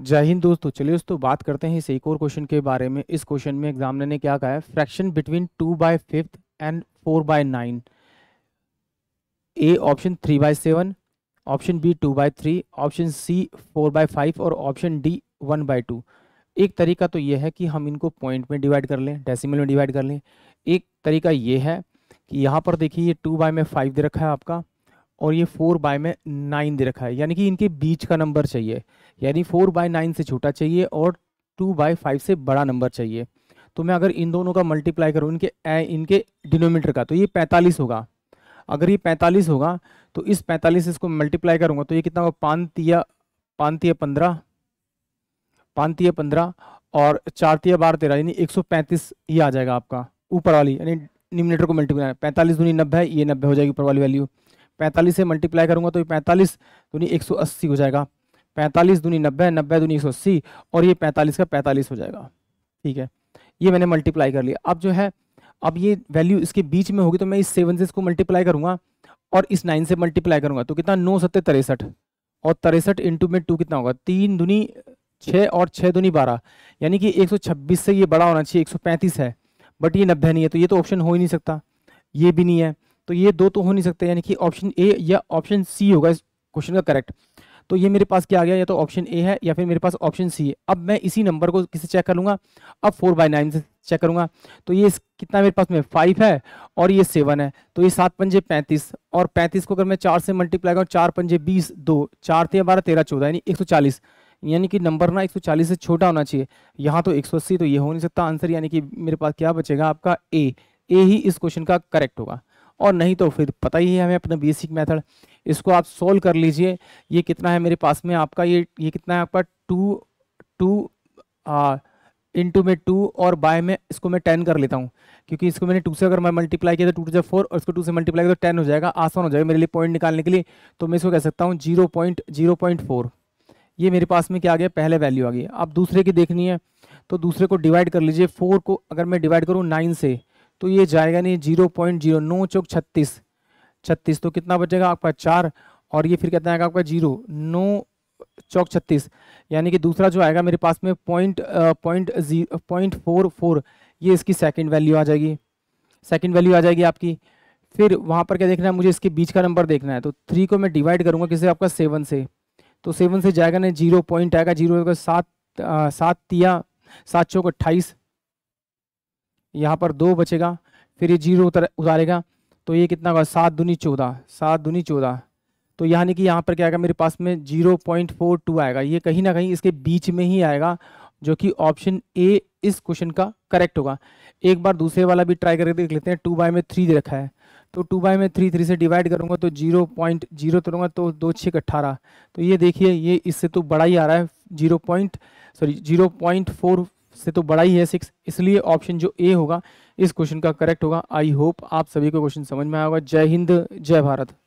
जय हिंद दोस्तों चलिए दोस्तों बात करते हैं इस एक और क्वेश्चन के बारे में इस क्वेश्चन में एग्जामिनर ने क्या कहा है fraction between two by fifth and four by nine A option three by seven option B two by three option C four by five और option D one by two एक तरीका तो यह है कि हम इनको पॉइंट में डिवाइड कर लें डेसीमल में डिवाइड कर लें एक तरीका ये है कि यहाँ पर देखिए ये टू बाय में फाइव दे रखा है आपका और ये फोर बाय में नाइन दे रखा है यानी कि इनके बीच का नंबर चाहिए यानी फोर बाय नाइन से छोटा चाहिए और टू बाय फाइव से बड़ा नंबर चाहिए तो मैं अगर इन दोनों का मल्टीप्लाई करूँ इनके इनके डिनोमीटर का तो ये पैंतालीस होगा अगर ये पैंतालीस होगा तो इस पैंतालीस इसको मल्टीप्लाई करूँगा तो ये कितना होगा पानतिया पानतिया पंद्रह पानतिया पंद्रह और चारतिया बारह तेरह यानी एक सौ पैंतीस ये आ जाएगा आपका ऊपर वाली यानी निमिनेटर को मल्टीप्लाई पैंतालीस दूनी नब्बे ये नब्बे हो जाएगी ऊपर वाली वैल्यू पैंतालीस से मल्टीप्लाई करूंगा तो ये पैंतालीस दूनी एक सौ अस्सी हो जाएगा पैंतालीस दूनी नब्बे नब्बे दूनी एक सौ अस्सी और ये पैंतालीस का पैंतालीस हो जाएगा ठीक है ये मैंने मल्टीप्लाई कर लिया अब जो है अब ये वैल्यू इसके बीच में होगी तो मैं इस सेवन से इसको मल्टीप्लाई करूंगा और इस नाइन से मल्टीप्लाई करूंगा तो कितना नौ सत्तर तिरसठ और तिरसठ इंटू में टू कितना होगा तीन दुनी छः और छः दुनी बारह यानी कि 126 से ये बड़ा होना चाहिए 135 है बट ये नब्बे नहीं है तो ये तो ऑप्शन हो ही नहीं सकता ये भी नहीं है तो ये दो तो हो नहीं सकते यानी कि ऑप्शन ए या ऑप्शन सी होगा इस क्वेश्चन का करेक्ट तो ये मेरे पास क्या आ गया या तो ऑप्शन ए है या फिर मेरे पास ऑप्शन सी है अब मैं इसी नंबर को किससे चेक कर लूँगा अब फोर बाई नाइन से चेक करूँगा तो ये कितना मेरे पास में फाइव है और ये सेवन है तो ये सात पंजे पैंतीस और पैंतीस को अगर मैं चार से मल्टीप्लाई करूँ चार पंजे बीस दो चार तेरह बारह तेरह चौदह यानी एक सौ चालीस यानी कि नंबर ना एक से छोटा होना चाहिए यहाँ तो एक तो ये हो नहीं सकता आंसर यानी कि मेरे पास क्या बचेगा आपका ए ए ही इस क्वेश्चन का करेक्ट होगा और नहीं तो फिर पता ही है हमें अपना बेसिक मेथड इसको आप सोल्व कर लीजिए ये कितना है मेरे पास में आपका ये ये कितना है आपका टू टू इंटू में टू और बाय में इसको मैं टेन कर लेता हूँ क्योंकि इसको मैंने टू से अगर मैं मल्टीप्लाई किया तो टू टू फोर और इसको टू से मल्टीप्लाई किया तो टेन हो जाएगा आसान हो जाएगा मेरे लिए पॉइंट निकालने के लिए तो मैं इसको कह सकता हूँ zero point zero point four ये मेरे पास में क्या आ गया पहले वैल्यू आ गई अब दूसरे की देखनी है तो दूसरे को डिवाइड कर लीजिए फोर को अगर मैं डिवाइड करूँ नाइन से तो ये जाएगा नहीं जीरो पॉइंट जीरो नौ चौक छत्तीस छत्तीस तो कितना बचेगा आपका चार और ये फिर कितना आएगा आपका जीरो नौ चौक छत्तीस यानी कि दूसरा जो आएगा मेरे पास में point point point four four ये इसकी सेकंड वैल्यू आ जाएगी सेकंड वैल्यू आ जाएगी आपकी फिर वहाँ पर क्या देखना है मुझे इसके बीच का नंबर देखना है तो थ्री को मैं डिवाइड करूँगा किसे आपका सेवन से तो सेवन से जाएगा ना जीरो पॉइंट आएगा जीरो सात सात तिया सात चौक अट्ठाईस यहाँ पर दो बचेगा फिर ये जीरो उतर उतारेगा तो ये कितना होगा सात दूनी चौदह सात दूनी चौदह तो यानी कि यहाँ पर क्या आएगा मेरे पास में जीरो पॉइंट फोर टू आएगा ये कहीं ना कहीं इसके बीच में ही आएगा जो कि ऑप्शन ए इस क्वेश्चन का करेक्ट होगा एक बार दूसरे वाला भी ट्राई करके देख लेते हैं टू बाय में थ्री रखा है तो टू बाय में थ्री थ्री से डिवाइड करूंगा तो जीरो पॉइंट जीरो तोड़ूंगा तो दो छः अट्ठारह तो ये देखिए ये इससे तो बड़ा ही आ रहा है zero point sorry zero point four से तो बड़ा ही है सिक्स इसलिए ऑप्शन जो ए होगा इस क्वेश्चन का करेक्ट होगा आई होप आप सभी को क्वेश्चन समझ में आएगा जय हिंद जय भारत